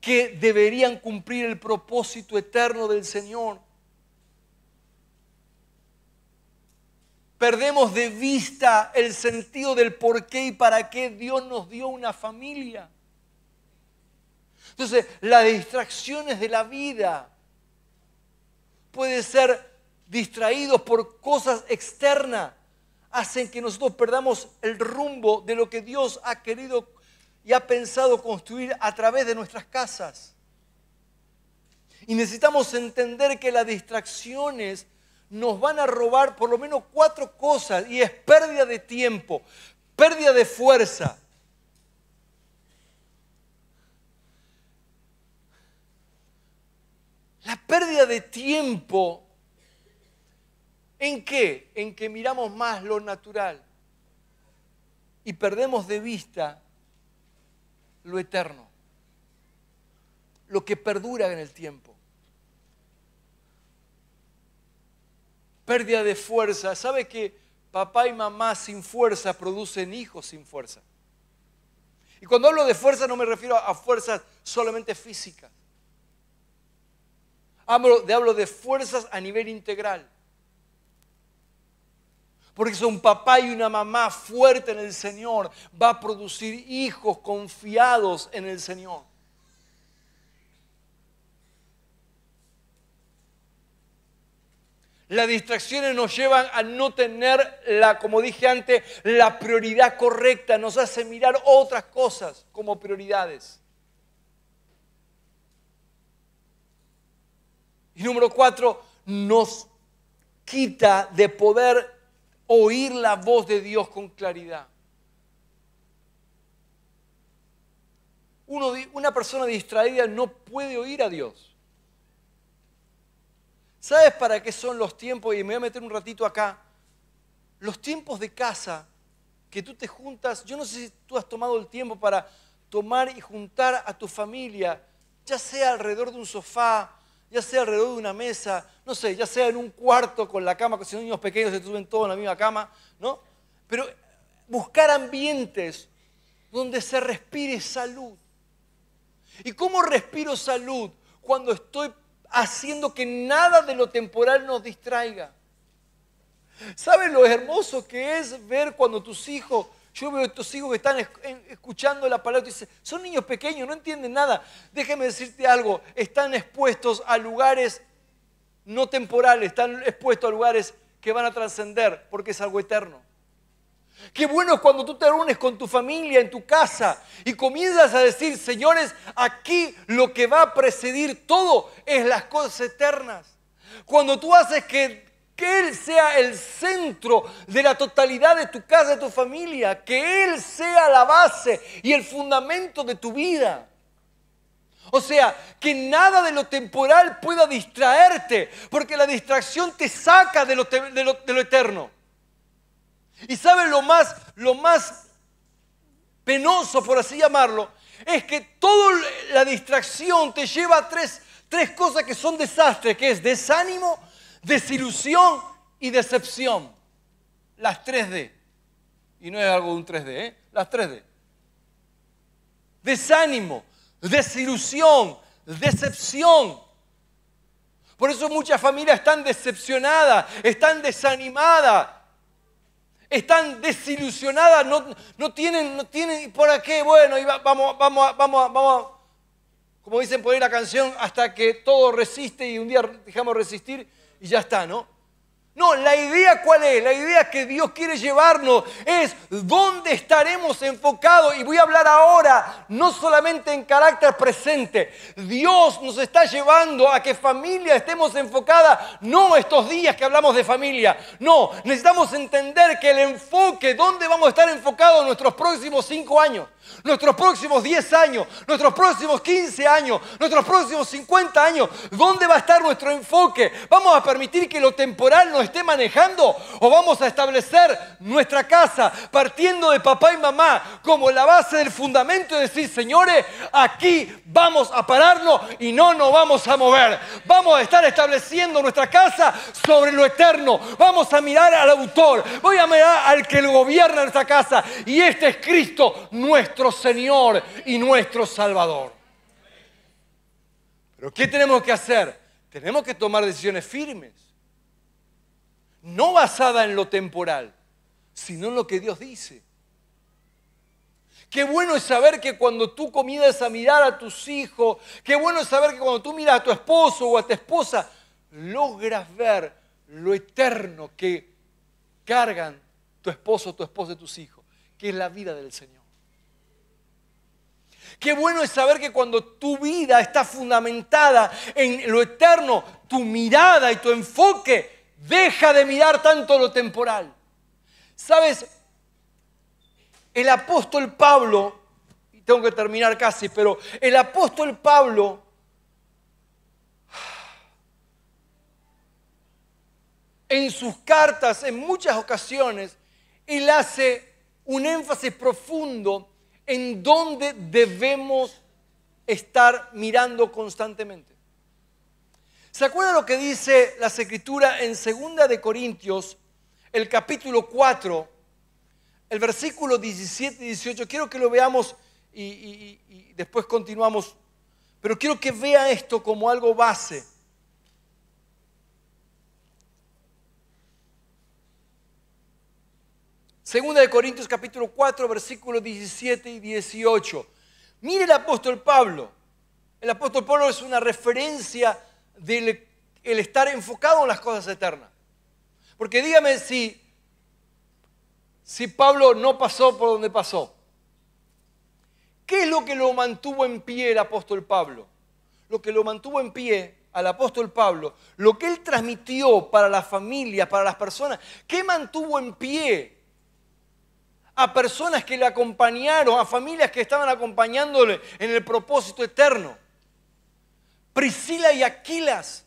Speaker 1: que deberían cumplir el propósito eterno del Señor. Perdemos de vista el sentido del por qué y para qué Dios nos dio una familia. Entonces, las distracciones de la vida puede ser distraídos por cosas externas, hacen que nosotros perdamos el rumbo de lo que Dios ha querido y ha pensado construir a través de nuestras casas. Y necesitamos entender que las distracciones nos van a robar por lo menos cuatro cosas y es pérdida de tiempo, pérdida de fuerza, La pérdida de tiempo, ¿en qué? En que miramos más lo natural y perdemos de vista lo eterno, lo que perdura en el tiempo. Pérdida de fuerza. ¿Sabe que papá y mamá sin fuerza producen hijos sin fuerza? Y cuando hablo de fuerza no me refiero a fuerzas solamente físicas. Hablo de, hablo de fuerzas a nivel integral. Porque si un papá y una mamá fuerte en el Señor va a producir hijos confiados en el Señor. Las distracciones nos llevan a no tener, la, como dije antes, la prioridad correcta. Nos hace mirar otras cosas como prioridades. Y número cuatro, nos quita de poder oír la voz de Dios con claridad. una persona distraída no puede oír a Dios. ¿Sabes para qué son los tiempos? Y me voy a meter un ratito acá. Los tiempos de casa que tú te juntas, yo no sé si tú has tomado el tiempo para tomar y juntar a tu familia, ya sea alrededor de un sofá, ya sea alrededor de una mesa, no sé, ya sea en un cuarto con la cama, con si son niños pequeños se suben todos en la misma cama, ¿no? Pero buscar ambientes donde se respire salud. ¿Y cómo respiro salud? Cuando estoy haciendo que nada de lo temporal nos distraiga. ¿Saben lo hermoso que es ver cuando tus hijos yo veo a estos hijos que están escuchando la palabra y dicen, son niños pequeños, no entienden nada. Déjeme decirte algo, están expuestos a lugares no temporales, están expuestos a lugares que van a trascender porque es algo eterno. Qué bueno es cuando tú te reúnes con tu familia en tu casa y comienzas a decir, señores, aquí lo que va a precedir todo es las cosas eternas. Cuando tú haces que, que Él sea el centro de la totalidad de tu casa, de tu familia. Que Él sea la base y el fundamento de tu vida. O sea, que nada de lo temporal pueda distraerte, porque la distracción te saca de lo, eterno. Y sabes lo más, lo más penoso, por así llamarlo, es que toda la distracción te lleva a tres, tres cosas que son desastres, que es desánimo, desilusión y decepción. Las 3D. Y no es algo de un 3D, ¿eh? Las 3D. Desánimo, desilusión, decepción. Por eso muchas familias están decepcionadas, están desanimadas, están desilusionadas, no, tienen, no tienen, ¿por qué? Bueno, vamos, vamos, vamos, vamos, como dicen por ahí la canción, hasta que todo resiste y un día dejamos resistir y ya está, ¿no? No, la idea cuál es? La idea que Dios quiere llevarnos es dónde estaremos enfocados. Y voy a hablar ahora, no solamente en carácter presente. Dios nos está llevando a que familia estemos enfocada, no estos días que hablamos de familia. No, necesitamos entender que el enfoque, dónde vamos a estar enfocados nuestros próximos cinco años nuestros próximos 10 años, nuestros próximos 15 años, nuestros próximos 50 años, ¿dónde va a estar nuestro enfoque? Vamos a permitir que lo temporal nos esté manejando o vamos a establecer nuestra casa partiendo de papá y mamá como la base del fundamento y decir, señores, aquí vamos a pararnos y no nos vamos a mover. Vamos a estar estableciendo nuestra casa sobre lo eterno. Vamos a mirar al autor, voy a mirar al que gobierna nuestra casa y este es Cristo, nuestro Señor y nuestro Salvador. Pero ¿qué tenemos que hacer? Tenemos que tomar decisiones firmes no basada en lo temporal, sino en lo que Dios dice. Qué bueno es saber que cuando tú comienzas a mirar a tus hijos, qué bueno es saber que cuando tú miras a tu esposo o a tu esposa, logras ver lo eterno que cargan tu esposo, tu esposa y tus hijos, que es la vida del Señor. Qué bueno es saber que cuando tu vida está fundamentada en lo eterno, tu mirada y tu enfoque Deja de mirar tanto lo temporal. Sabes, el apóstol Pablo, y tengo que terminar casi, pero el apóstol Pablo en sus cartas en muchas ocasiones, él hace un énfasis profundo en dónde debemos estar mirando constantemente. ¿Se acuerda lo que dice la escritura en 2 de Corintios, el capítulo 4, el versículo 17 y 18? Quiero que lo veamos y, después continuamos, pero quiero que vea esto como algo base. Segunda de Corintios capítulo 4, versículos 17 y 18. Mire el apóstol Pablo. El apóstol Pablo es una referencia del el estar enfocado en las cosas eternas. Porque dígame si, si Pablo no pasó por donde pasó. ¿Qué es lo que lo mantuvo en pie el apóstol Pablo? Lo que lo mantuvo en pie al apóstol Pablo, lo que él transmitió para las familias, para las personas, ¿qué mantuvo en pie a personas que le acompañaron, a familias que estaban acompañándole en el propósito eterno? Priscila y Aquilas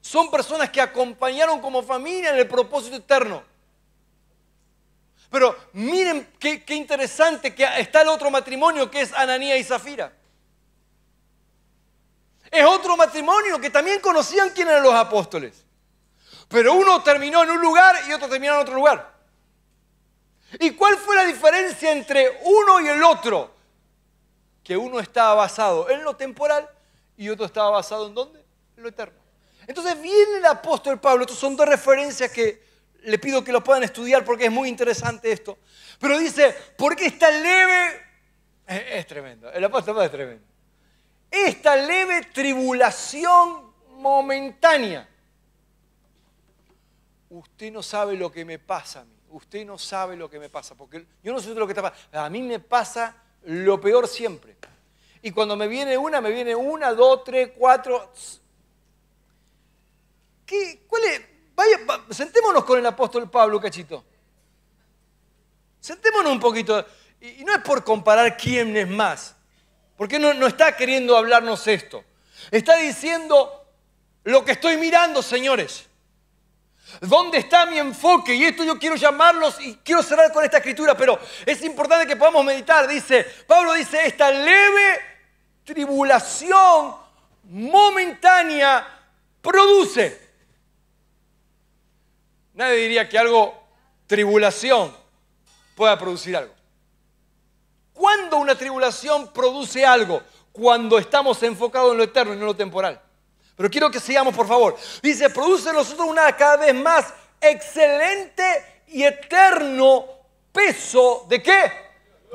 Speaker 1: son personas que acompañaron como familia en el propósito eterno. Pero miren qué, interesante que está el otro matrimonio que es Ananía y Zafira. Es otro matrimonio que también conocían quién eran los apóstoles. Pero uno terminó en un lugar y otro terminó en otro lugar. ¿Y cuál fue la diferencia entre uno y el otro? Que uno estaba basado en lo temporal y otro estaba basado en dónde? En lo eterno. Entonces viene el apóstol Pablo, estas son dos referencias que le pido que lo puedan estudiar porque es muy interesante esto, pero dice, porque esta leve, es, tremendo, el apóstol Pablo es tremendo, esta leve tribulación momentánea, usted no sabe lo que me pasa a mí, usted no sabe lo que me pasa, porque yo no sé lo que está pasando, a mí me pasa lo peor siempre. Y cuando me viene una, me viene una, dos, tres, cuatro. ¿Cuál es? Vaya, sentémonos con el apóstol Pablo, cachito. Sentémonos un poquito. Y, no es por comparar quién es más. Porque no, está queriendo hablarnos esto. Está diciendo lo que estoy mirando, señores. ¿Dónde está mi enfoque? Y esto yo quiero llamarlos y quiero cerrar con esta escritura, pero es importante que podamos meditar. Dice, Pablo dice, esta leve tribulación momentánea produce. Nadie diría que algo, tribulación, pueda producir algo. ¿Cuándo una tribulación produce algo? Cuando estamos enfocados en lo eterno y no en lo temporal. Pero quiero que sigamos, por favor. Dice, produce en nosotros una cada vez más excelente y eterno peso de qué?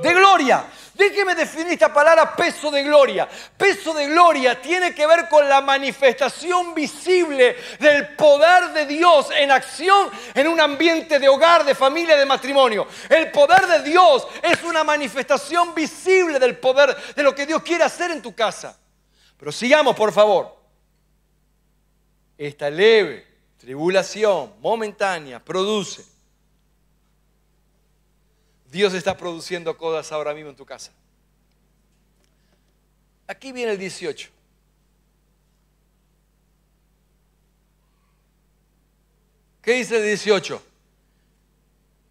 Speaker 1: de gloria. Déjeme definir esta palabra peso de gloria. Peso de gloria tiene que ver con la manifestación visible del poder de Dios en acción en un ambiente de hogar, de familia, de matrimonio. El poder de Dios es una manifestación visible del poder de lo que Dios quiere hacer en tu casa. Pero sigamos, por favor. Esta leve tribulación momentánea produce Dios está produciendo cosas ahora mismo en tu casa. Aquí viene el 18. ¿Qué dice el 18?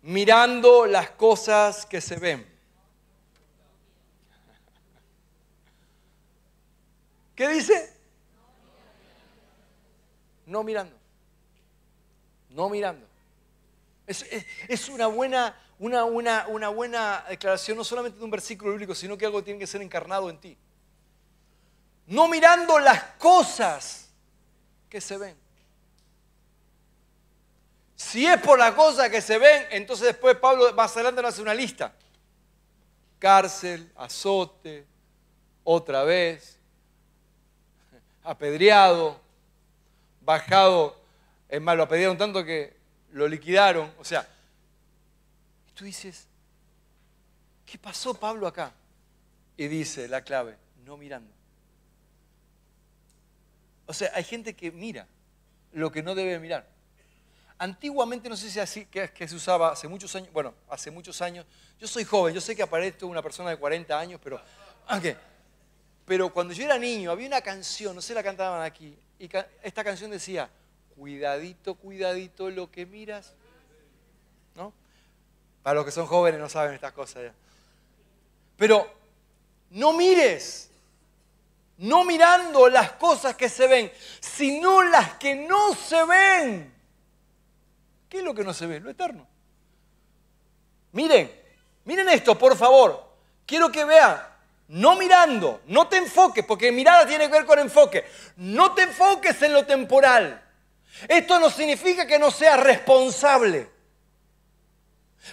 Speaker 1: Mirando las cosas que se ven. ¿Qué dice? No mirando. No mirando. Es, es una buena una, una, buena declaración no solamente de un versículo bíblico, sino que algo tiene que ser encarnado en ti. No mirando las cosas que se ven. Si es por las cosas que se ven, entonces después Pablo más adelante nos hace una lista. Cárcel, azote, otra vez, apedreado, bajado. Es más, lo apedrearon tanto que lo liquidaron. O sea, tú dices, ¿qué pasó Pablo acá? Y dice la clave, no mirando. O sea, hay gente que mira lo que no debe mirar. Antiguamente, no sé si así que, se usaba hace muchos años, bueno, hace muchos años, yo soy joven, yo sé que aparezco una persona de 40 años, pero, pero cuando yo era niño había una canción, no sé, la cantaban aquí, y esta canción decía, cuidadito, cuidadito lo que miras, para los que son jóvenes no saben estas cosas ya. Pero no mires, no mirando las cosas que se ven, sino las que no se ven. ¿Qué es lo que no se ve? Lo eterno. Miren, miren esto, por favor. Quiero que vean, no mirando, no te enfoques, porque mirada tiene que ver con enfoque. No te enfoques en lo temporal. Esto no significa que no seas responsable.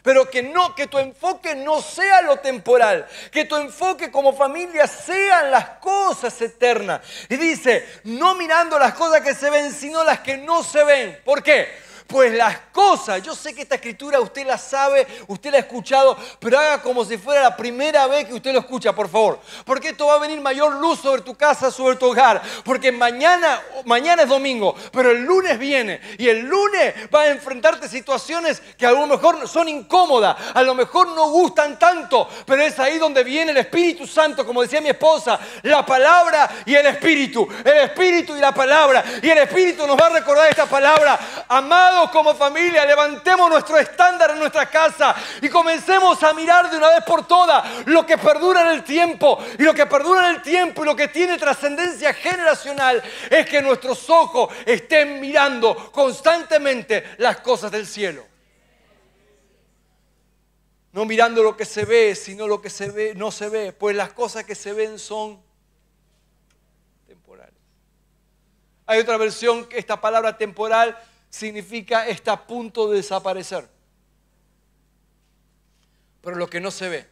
Speaker 1: Pero que no, que tu enfoque no sea lo temporal, que tu enfoque como familia sean las cosas eternas. Y dice, no mirando las cosas que se ven, sino las que no se ven. ¿Por qué? pues las cosas, yo sé que esta escritura usted la sabe, usted la ha escuchado, pero haga como si fuera la primera vez que usted lo escucha, por favor. Porque esto va a venir mayor luz sobre tu casa, sobre tu hogar. Porque mañana, mañana es domingo, pero el lunes viene. Y el lunes va a enfrentarte situaciones que a lo mejor son incómodas, a lo mejor no gustan tanto, pero es ahí donde viene el Espíritu Santo, como decía mi esposa, la palabra y el Espíritu. El Espíritu y la palabra. Y el Espíritu nos va a recordar esta palabra. Amado como familia, levantemos nuestro estándar en nuestra casa y comencemos a mirar de una vez por todas lo que perdura en el tiempo. Y lo que perdura en el tiempo y lo que tiene trascendencia generacional es que nuestros ojos estén mirando constantemente las cosas del cielo. No mirando lo que se ve, sino lo que se ve, no se ve, pues las cosas que se ven son temporales. Hay otra versión que esta palabra temporal significa está a punto de desaparecer. Pero lo que no se ve.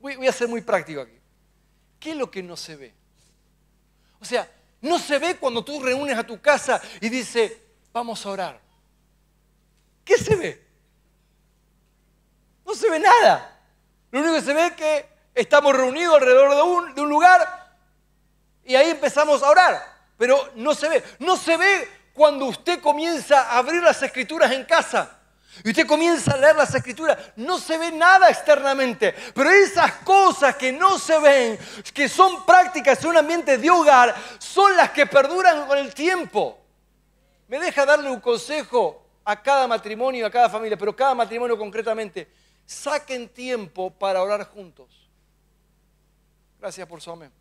Speaker 1: Voy, a ser muy práctico aquí. ¿Qué es lo que no se ve? O sea, no se ve cuando tú reúnes a tu casa y dices, vamos a orar. ¿Qué se ve? No se ve nada. Lo único que se ve es que estamos reunidos alrededor de un lugar y ahí empezamos a orar pero no se ve. No se ve cuando usted comienza a abrir las escrituras en casa. Y usted comienza a leer las escrituras, no se ve nada externamente, pero esas cosas que no se ven, que son prácticas en un ambiente de hogar, son las que perduran con el tiempo. Me deja darle un consejo a cada matrimonio, a cada familia, pero cada matrimonio concretamente, saquen tiempo para orar juntos. Gracias por su amén.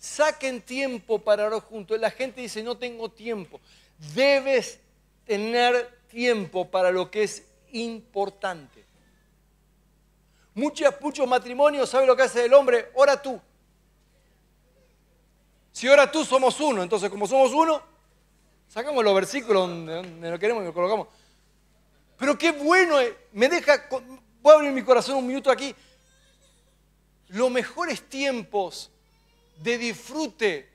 Speaker 1: Saquen tiempo para orar juntos. La gente dice, no tengo tiempo. Debes tener tiempo para lo que es importante. Muchos, muchos matrimonios, ¿sabe lo que hace el hombre? Ora tú. Si ora tú, somos uno. Entonces, como somos uno, sacamos los versículos donde, nos lo queremos y lo colocamos. Pero qué bueno, eh, me deja, voy a abrir mi corazón un minuto aquí. Los mejores tiempos de disfrute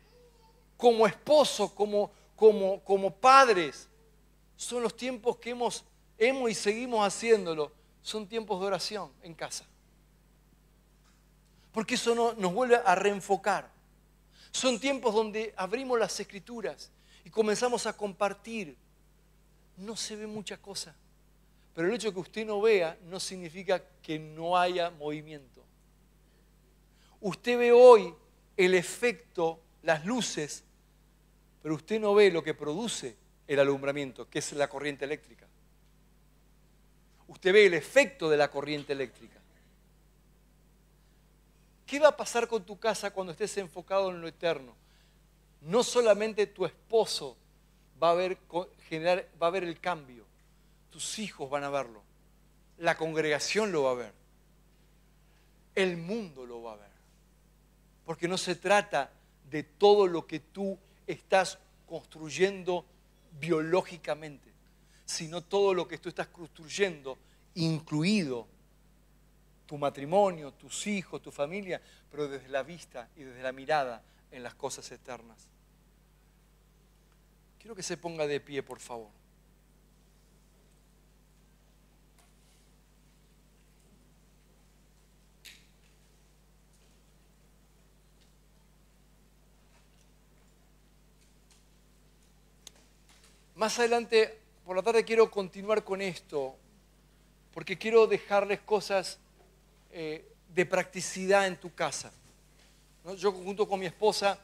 Speaker 1: como esposos, como, como, como padres. Son los tiempos que hemos, hemos y seguimos haciéndolo. Son tiempos de oración en casa. Porque eso nos vuelve a reenfocar. Son tiempos donde abrimos las escrituras y comenzamos a compartir. No se ve mucha cosa. Pero el hecho de que usted no vea no significa que no haya movimiento. Usted ve hoy el efecto, las luces, pero usted no ve lo que produce el alumbramiento, que es la corriente eléctrica. Usted ve el efecto de la corriente eléctrica. ¿Qué va a pasar con tu casa cuando estés enfocado en lo eterno? No solamente tu esposo va a ver, va a el cambio, tus hijos van a verlo, la congregación lo va a ver, el mundo lo va a ver porque no se trata de todo lo que tú estás construyendo biológicamente, sino todo lo que tú estás construyendo, incluido tu matrimonio, tus hijos, tu familia, pero desde la vista y desde la mirada en las cosas eternas. Quiero que se ponga de pie, por favor. Más adelante, por la tarde, quiero continuar con esto, porque quiero dejarles cosas eh, de practicidad en tu casa. Yo junto con mi esposa,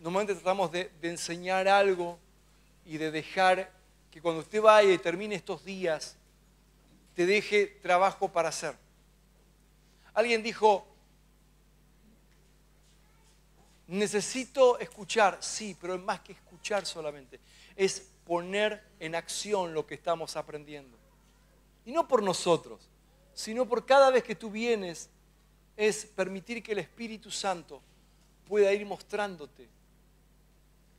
Speaker 1: normalmente tratamos de, enseñar algo y de dejar que cuando usted vaya y termine estos días, te deje trabajo para hacer. Alguien dijo, necesito escuchar, sí, pero es más que escuchar solamente, es poner en acción lo que estamos aprendiendo. Y no por nosotros, sino por cada vez que tú vienes, es permitir que el Espíritu Santo pueda ir mostrándote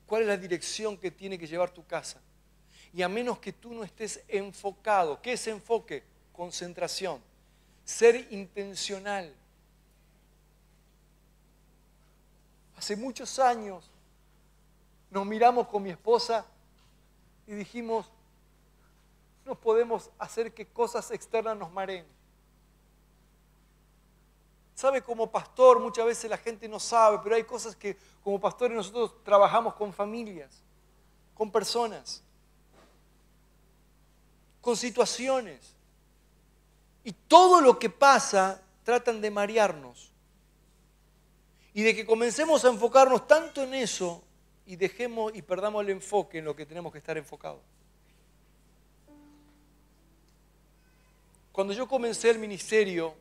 Speaker 1: cuál es la dirección que tiene que llevar tu casa. Y a menos que tú no estés enfocado, ¿qué es enfoque? Concentración, ser intencional. Hace muchos años nos miramos con mi esposa y dijimos, no podemos hacer que cosas externas nos mareen. Sabe, como pastor muchas veces la gente no sabe, pero hay cosas que como pastores nosotros trabajamos con familias, con personas, con situaciones. Y todo lo que pasa tratan de marearnos. Y de que comencemos a enfocarnos tanto en eso y dejemos y perdamos el enfoque en lo que tenemos que estar enfocados. Cuando yo comencé el ministerio,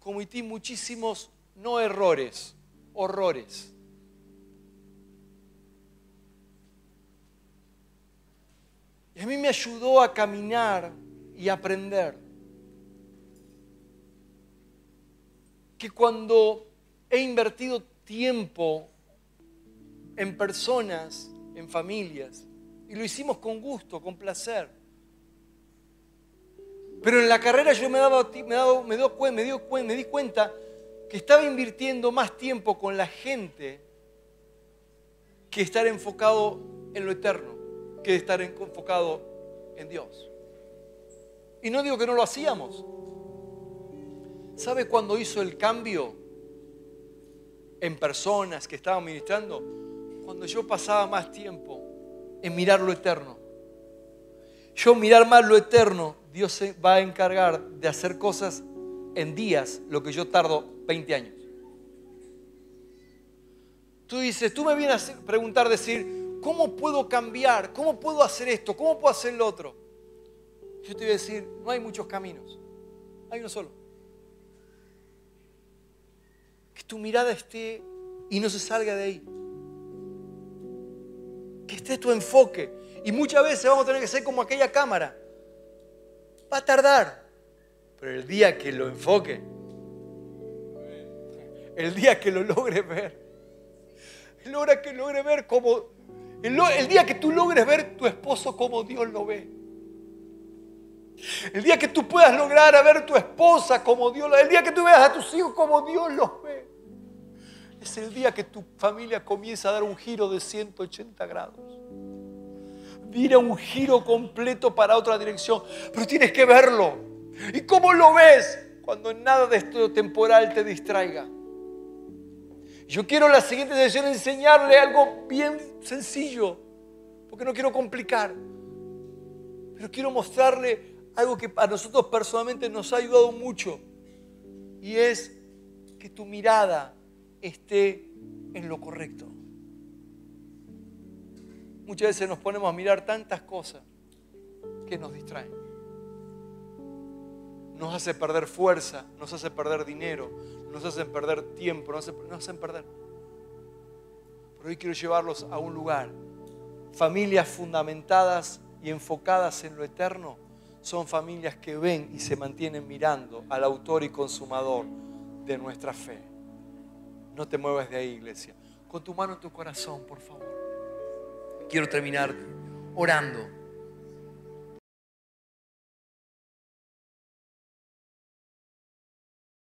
Speaker 1: cometí muchísimos, no errores, horrores. Y a mí me ayudó a caminar y aprender que cuando he invertido tiempo en personas, en familias. Y lo hicimos con gusto, con placer. Pero en la carrera yo me, daba, me, me, dio, me, me di cuenta que estaba invirtiendo más tiempo con la gente que estar enfocado en lo eterno, que estar enfocado en Dios. Y no digo que no lo hacíamos. ¿Sabe cuándo hizo el cambio en personas que estaban ministrando? cuando yo pasaba más tiempo en mirar lo eterno. Yo mirar más lo eterno, Dios se va a encargar de hacer cosas en días, lo que yo tardo 20 años. Tú dices, tú me vienes a preguntar, decir, ¿cómo puedo cambiar? ¿Cómo puedo hacer esto? ¿Cómo puedo hacer lo otro? Yo te voy a decir, no hay muchos caminos, hay uno solo. Que tu mirada esté y no se salga de ahí. Este es tu enfoque. Y muchas veces vamos a tener que ser como aquella cámara. Va a tardar. Pero el día que lo enfoque, el día que lo logre ver, el día que logre ver como, el, día que tú logres ver tu esposo como Dios lo ve. El día que tú puedas lograr a ver tu esposa como Dios lo ve. El día que tú veas a tus hijos como Dios los ve es el día que tu familia comienza a dar un giro de 180 grados. Mira un giro completo para otra dirección, pero tienes que verlo. ¿Y cómo lo ves? Cuando nada de esto temporal te distraiga. Yo quiero la siguiente sesión enseñarle algo bien sencillo, porque no quiero complicar, pero quiero mostrarle algo que a nosotros personalmente nos ha ayudado mucho, y es que tu mirada esté en lo correcto. Muchas veces nos ponemos a mirar tantas cosas que nos distraen. Nos hace perder fuerza, nos hace perder dinero, nos hacen perder tiempo, nos hacen, hacen perder. Pero hoy quiero llevarlos a un lugar. Familias fundamentadas y enfocadas en lo eterno son familias que ven y se mantienen mirando al autor y consumador de nuestra fe. No te muevas de ahí, iglesia. Con tu mano en tu corazón, por favor. Quiero terminar orando.